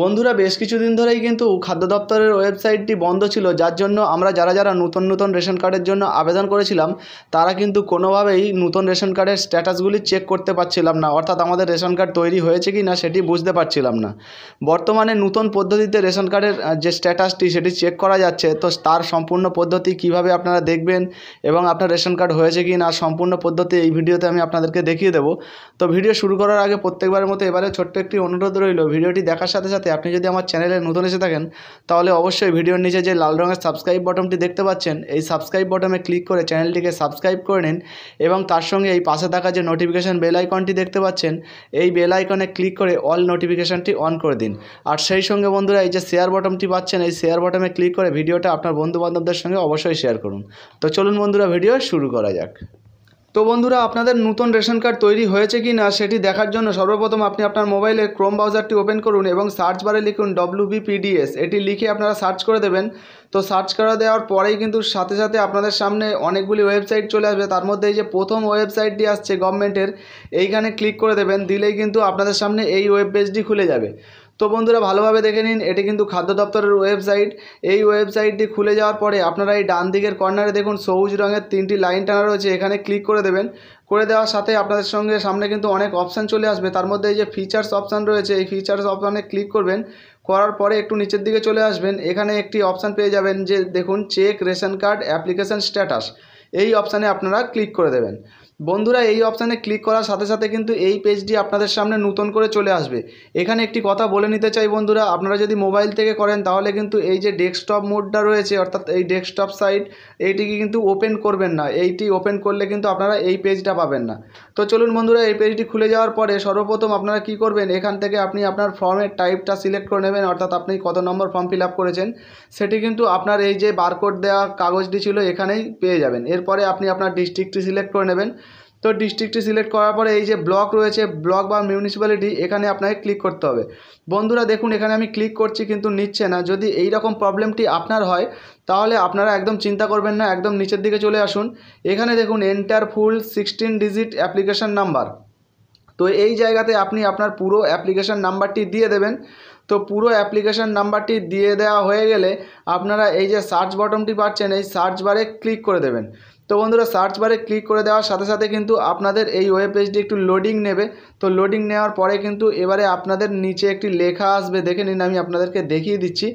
বন্ধুরা বেশ কিছুদিন ধরেই কিন্তু খাদ্য দপ্তরের ওয়েবসাইটটি বন্ধ ছিল যার জন্য আমরা যারা যারা নতুন নতুন রেশন কার্ডের জন্য আবেদন করেছিলাম তারা কিন্তু কোনোভাবেই নতুন রেশন কার্ডের স্ট্যাটাসগুলি চেক করতে পারছিলাম না অর্থাৎ আমাদের রেশন কার্ড তৈরি হয়েছে কি না সেটি বুঝতে পারছিলাম না বর্তমানে নতুন পদ্ধতিতে রেশন কার্ডের যে স্ট্যাটাসটি সেটি চেক করা যাচ্ছে তো তার সম্পূর্ণ পদ্ধতি কিভাবে আপনারা দেখবেন এবং আপনার রেশন কার্ড হয়েছে কি না সম্পূর্ণ পদ্ধতি এই ভিডিওতে আমি আপনাদেরকে দেখিয়ে দেবো তো ভিডিও শুরু করার আগে প্রত্যেকবারের মতো এবারে ছোট্ট একটি অনুরোধ রইল ভিডিওটি দেখার সাথে সাথে সাথে আপনি যদি আমার চ্যানেলে নতুন এসে থাকেন তাহলে অবশ্যই ভিডিওর নিচে যে লাল রঙের সাবস্ক্রাইব বটনটি দেখতে পাচ্ছেন এই সাবস্ক্রাইব বটনে ক্লিক করে চ্যানেলটিকে সাবস্ক্রাইব করে নিন এবং তার সঙ্গে এই পাশে থাকা যে নোটিফিকেশান বেল আইকনটি দেখতে পাচ্ছেন এই বেল আইকনে ক্লিক করে অল নোটিফিকেশানটি অন করে দিন আর সেই সঙ্গে বন্ধুরা এই যে শেয়ার বটনটি পাচ্ছেন এই শেয়ার বটনে ক্লিক করে ভিডিওটা আপনার বন্ধুবান্ধবদের সঙ্গে অবশ্যই শেয়ার করুন তো চলুন বন্ধুরা ভিডিও শুরু করা যাক তো বন্ধুরা আপনাদের নতুন রেশন কার্ড তৈরি হয়েছে কি না সেটি দেখার জন্য সর্বপ্রথম আপনি আপনার মোবাইলে ক্রোম ব্রাউজারটি ওপেন করুন এবং সার্চ বারে লিখুন ডব্লু এটি লিখে আপনারা সার্চ করে দেবেন তো সার্চ করে দেওয়ার পরেই কিন্তু সাথে সাথে আপনাদের সামনে অনেকগুলি ওয়েবসাইট চলে আসবে তার মধ্যে এই যে প্রথম ওয়েবসাইটটি আসছে গভর্নমেন্টের এইখানে ক্লিক করে দেবেন দিলেই কিন্তু আপনাদের সামনে এই ওয়েব পেজটি খুলে যাবে তো বন্ধুরা ভালোভাবে দেখে নিন এটি কিন্তু খাদ্য দপ্তরের ওয়েবসাইট এই ওয়েবসাইটটি খুলে যাওয়ার পরে আপনারা এই ডান দিকের কর্নারে দেখুন সবুজ রঙের তিনটি লাইন টানা রয়েছে এখানে ক্লিক করে দেবেন করে দেওয়ার সাথে আপনাদের সঙ্গে সামনে কিন্তু অনেক অপশান চলে আসবে তার মধ্যে এই যে ফিচার্স অপশান রয়েছে এই ফিচার্স অপশানে ক্লিক করবেন করার পরে একটু নিচের দিকে চলে আসবেন এখানে একটি অপশান পেয়ে যাবেন যে দেখুন check ration card application status এই অপশানে আপনারা ক্লিক করে দেবেন বন্ধুরা এই অপশানে ক্লিক করার সাথে সাথে কিন্তু এই পেজটি আপনাদের সামনে নতুন করে চলে আসবে এখানে একটি কথা বলে নিতে চাই বন্ধুরা আপনারা যদি মোবাইল থেকে করেন তাহলে কিন্তু এই যে ডেস্কটপ মোডটা রয়েছে অর্থাৎ এই ডেস্কটপ সাইট এইটিকে কিন্তু ওপেন করবেন না এইটি ওপেন করলে কিন্তু আপনারা এই পেজটা পাবেন না তো চলুন বন্ধুরা এই পেজটি খুলে যাওয়ার পরে সর্বপ্রথম আপনারা কি করবেন এখান থেকে আপনি আপনার ফর্মের টাইপটা সিলেক্ট করে নেবেন অর্থাৎ আপনি কত নম্বর ফর্ম ফিল করেছেন সেটি কিন্তু আপনার এই যে বারকোড দেওয়া কাগজটি ছিল এখানেই পেয়ে যাবেন এরপরে আপনি আপনার ডিস্ট্রিক্টটি সিলেক্ট করে নেবেন তো ডিস্ট্রিক্টটি সিলেক্ট করার পরে এই যে ব্লক রয়েছে ব্লক বা মিউনিসিপ্যালিটি এখানে আপনাকে ক্লিক করতে হবে বন্ধুরা দেখুন এখানে আমি ক্লিক করছি কিন্তু নিচ্ছে না যদি এই রকম প্রবলেমটি আপনার হয় তাহলে আপনারা একদম চিন্তা করবেন না একদম নিচের দিকে চলে আসুন এখানে দেখুন enter full sixteen digit application number তো এই জায়গাতে আপনি আপনার পুরো অ্যাপ্লিকেশান নাম্বারটি দিয়ে দেবেন তো পুরো অ্যাপ্লিকেশান নাম্বারটি দিয়ে দেওয়া হয়ে গেলে আপনারা এই যে সার্চ বটমটি পাচ্ছেন এই সার্চ বারে ক্লিক করে দেবেন তো বন্ধুরা সার্চ বারে ক্লিক করে দেওয়ার সাথে সাথে কিন্তু আপনাদের এই ওয়েব পেজটি একটু লোডিং নেবে তো লোডিং নেওয়ার পরে কিন্তু এবারে আপনাদের নিচে একটি লেখা আসবে দেখে নিন আমি আপনাদেরকে দেখিয়ে দিচ্ছি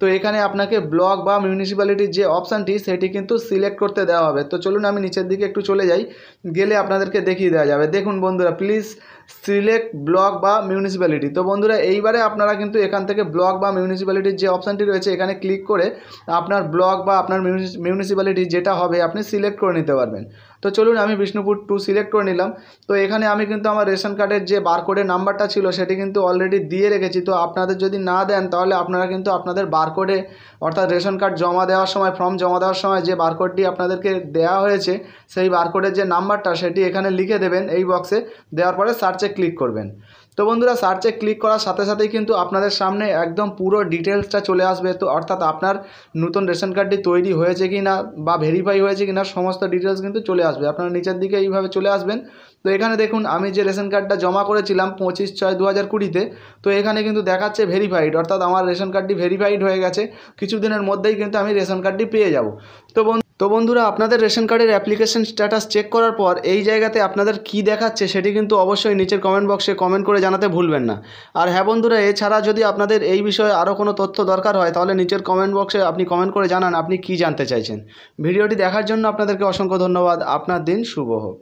তো এখানে আপনাকে ব্লক বা মিউনিসিপ্যালিটির যে অপশানটি সেটি কিন্তু সিলেক্ট করতে দেওয়া হবে তো চলুন আমি নিচের দিকে একটু চলে যাই গেলে আপনাদেরকে দেখিয়ে দেওয়া যাবে দেখুন বন্ধুরা প্লিজ সিলেক্ট ব্লক বা মিউনিসিপ্যালিটি তো বন্ধুরা এইবারে আপনারা কিন্তু এখান থেকে ব্লক বা মিউনিসিপ্যালিটির যে অপশানটি রয়েছে এখানে ক্লিক করে আপনার ব্লক বা আপনার মিউনিসিপ্যালিটি যেটা হবে আপনি সিলেক্ট করে নিতে পারবেন তো চলুন আমি বিষ্ণুপুর টু সিলেক্ট করে নিলাম তো এখানে আমি কিন্তু আমার রেশন কার্ডের যে বারকোডের নাম্বারটা ছিল সেটি কিন্তু অলরেডি দিয়ে রেখেছি তো আপনাদের যদি না দেন তাহলে আপনারা কিন্তু আপনাদের বারকোডে অর্থাৎ রেশন কার্ড জমা দেওয়ার সময় ফর্ম জমা দেওয়ার সময় যে বারকোডটি আপনাদেরকে দেওয়া হয়েছে সেই বারকোডের যে নাম্বারটা সেটি এখানে লিখে দেবেন এই বক্সে দেওয়ার পরে সার্চ সার্চে ক্লিক করবেন তো বন্ধুরা সার্চে ক্লিক করার সাথে সাথেই কিন্তু আপনাদের সামনে একদম পুরো ডিটেলসটা চলে আসবে তো অর্থাৎ আপনার নতুন রেশন কার্ডটি তৈরি হয়েছে কি না বা ভেরিফাই হয়েছে কি না সমস্ত ডিটেলস কিন্তু চলে আসবে আপনারা নিচের দিকে এইভাবে চলে আসবেন তো এখানে দেখুন আমি যে রেশন কার্ডটা জমা করেছিলাম পঁচিশ ছয় দু হাজার কুড়িতে তো এখানে কিন্তু দেখাচ্ছে ভেরিফাইড অর্থাৎ আমার রেশন কার্ডটি ভেরিফাইড হয়ে গেছে কিছুদিনের মধ্যেই কিন্তু আমি রেশন কার্ডটি পেয়ে যাব তো বন্ধু তো বন্ধুরা আপনাদের রেশন কার্ডের অ্যাপ্লিকেশন স্ট্যাটাস চেক করার পর এই জায়গাতে আপনাদের কি দেখাচ্ছে সেটি কিন্তু অবশ্যই নিচের কমেন্ট বক্সে কমেন্ট করে জানাতে ভুলবেন না আর হ্যাঁ বন্ধুরা এছাড়া যদি আপনাদের এই বিষয়ে আরও কোনো তথ্য দরকার হয় তাহলে নিচের কমেন্ট বক্সে আপনি কমেন্ট করে জানান আপনি কি জানতে চাইছেন ভিডিওটি দেখার জন্য আপনাদেরকে অসংখ্য ধন্যবাদ আপনার দিন শুভ হোক